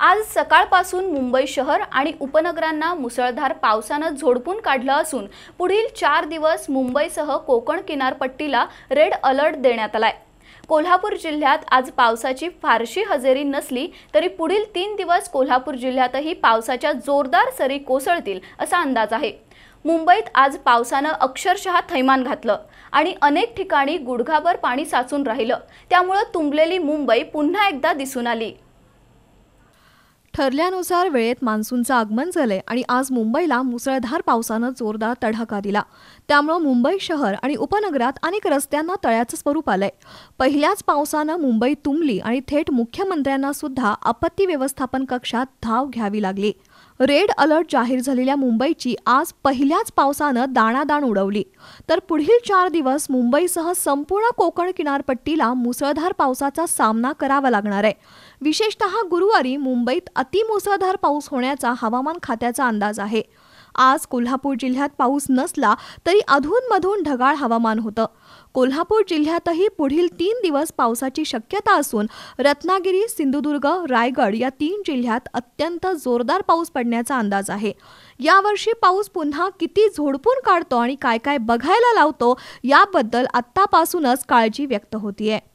आज सकाळपासून मुंबई शहर आणि उपनगरांना मुसळधार पावसानं झोडपून काढलं असून पुढील चार दिवस मुंबईसह कोकण किनारपट्टीला रेड अलर्ट देण्यात आलाय कोल्हापूर जिल्ह्यात आज पावसाची फारशी हजेरी नसली तरी पुढील तीन दिवस कोल्हापूर जिल्ह्यातही पावसाच्या जोरदार सरी कोसळतील असा अंदाज आहे मुंबईत आज पावसानं अक्षरशः थैमान घातलं आणि अनेक ठिकाणी गुडघाभर पाणी साचून राहिलं त्यामुळं तुंबलेली मुंबई पुन्हा एकदा दिसून आली ठरल्यानुसार वेळेत मान्सूनचं आगमन झालंय आणि आज मुंबईला मुसळधार पावसानं जोरदार तडाखा दिला त्यामुळं मुंबई शहर आणि उपनगरात अनेक रस्त्यांना तळ्याचं स्वरूप आलंय पहिल्याच पावसानं मुंबई तुंबली आणि थेट मुख्यमंत्र्यांना सुद्धा आपत्ती व्यवस्थापन कक्षात धाव घ्यावी लागली रेड अलर्ट जाहीर झालेल्या मुंबईची आज पहिल्याच पावसानं दाणादाण उडवली तर पुढील चार दिवस मुंबईसह संपूर्ण कोकण किनारपट्टीला मुसळधार पावसाचा सामना करावा लागणार आहे विशेषतः गुरुवारी मुंबईत अतिमुसळधार पाऊस होण्याचा हवामान खात्याचा अंदाज आहे आज कोल्हापूर जिल्ह्यात पाऊस नसला तरी अधूनमधून ढगाळ हवामान होतं कोल्हापूर जिल्ह्यातही पुढील तीन दिवस पावसाची शक्यता असून रत्नागिरी सिंधुदुर्ग रायगड या तीन जिल्ह्यात अत्यंत जोरदार पाऊस पडण्याचा अंदाज आहे यावर्षी पाऊस पुन्हा किती झोडपून काढतो आणि काय काय बघायला लावतो याबद्दल आत्तापासूनच काळजी व्यक्त होतीये